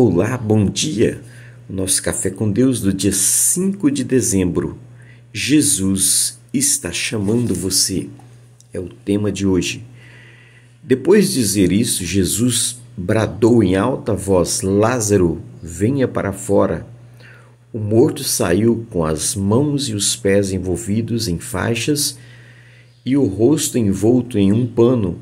Olá, bom dia! Nosso Café com Deus do dia 5 de dezembro. Jesus está chamando você. É o tema de hoje. Depois de dizer isso, Jesus bradou em alta voz: Lázaro, venha para fora. O morto saiu com as mãos e os pés envolvidos em faixas e o rosto envolto em um pano.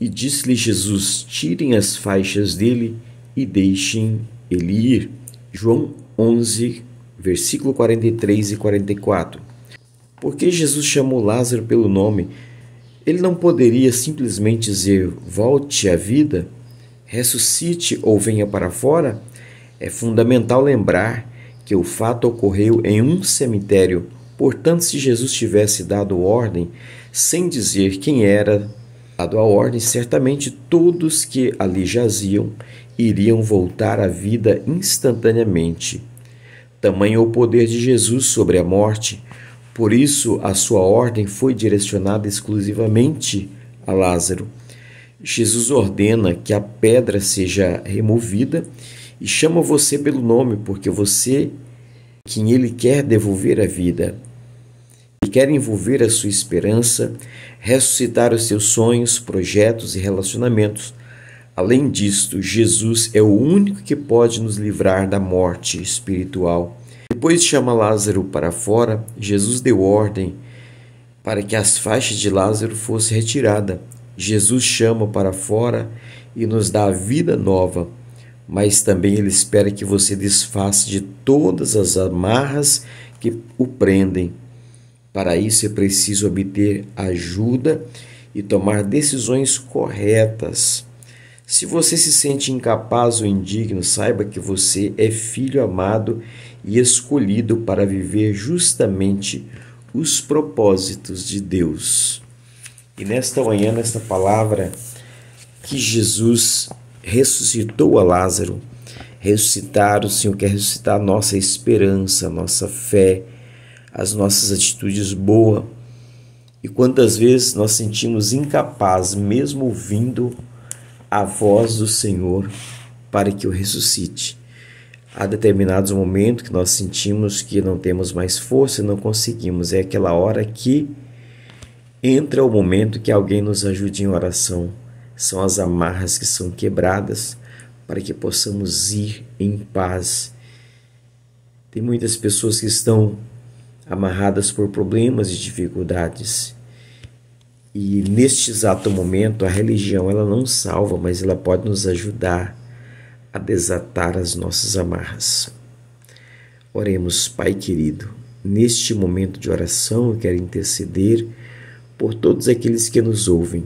E disse-lhe Jesus: Tirem as faixas dele e deixem ele ir. João 11, versículo 43 e 44. Porque Jesus chamou Lázaro pelo nome, ele não poderia simplesmente dizer: volte à vida, ressuscite ou venha para fora? É fundamental lembrar que o fato ocorreu em um cemitério. Portanto, se Jesus tivesse dado ordem sem dizer quem era, dado a ordem, certamente todos que ali jaziam iriam voltar à vida instantaneamente. Tamanho é o poder de Jesus sobre a morte, por isso a sua ordem foi direcionada exclusivamente a Lázaro. Jesus ordena que a pedra seja removida e chama você pelo nome, porque você quem ele quer devolver a vida. e quer envolver a sua esperança ressuscitar os seus sonhos, projetos e relacionamentos. Além disto, Jesus é o único que pode nos livrar da morte espiritual. Depois de chamar Lázaro para fora, Jesus deu ordem para que as faixas de Lázaro fossem retiradas. Jesus chama para fora e nos dá a vida nova, mas também ele espera que você desfaça de todas as amarras que o prendem. Para isso é preciso obter ajuda e tomar decisões corretas. Se você se sente incapaz ou indigno, saiba que você é filho amado e escolhido para viver justamente os propósitos de Deus. E nesta manhã, nesta palavra, que Jesus ressuscitou a Lázaro, ressuscitar, o Senhor quer ressuscitar a nossa esperança, a nossa fé, as nossas atitudes boas. E quantas vezes nós sentimos incapaz, mesmo ouvindo a voz do Senhor, para que o ressuscite. Há determinados momentos que nós sentimos que não temos mais força, e não conseguimos. É aquela hora que entra o momento que alguém nos ajude em oração. São as amarras que são quebradas para que possamos ir em paz. Tem muitas pessoas que estão amarradas por problemas e dificuldades. E neste exato momento, a religião ela não salva, mas ela pode nos ajudar a desatar as nossas amarras. Oremos, Pai querido. Neste momento de oração, eu quero interceder por todos aqueles que nos ouvem,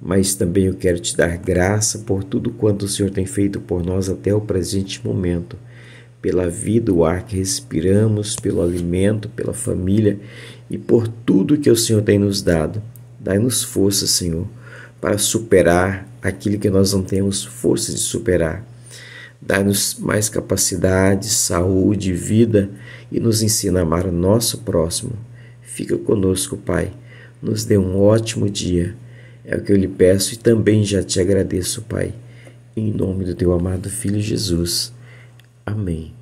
mas também eu quero te dar graça por tudo quanto o Senhor tem feito por nós até o presente momento pela vida, o ar que respiramos, pelo alimento, pela família e por tudo que o Senhor tem nos dado. Dai-nos força, Senhor, para superar aquilo que nós não temos força de superar. Dai-nos mais capacidade, saúde, vida e nos ensina a amar o nosso próximo. Fica conosco, Pai. Nos dê um ótimo dia. É o que eu lhe peço e também já te agradeço, Pai. Em nome do teu amado Filho Jesus. Amém.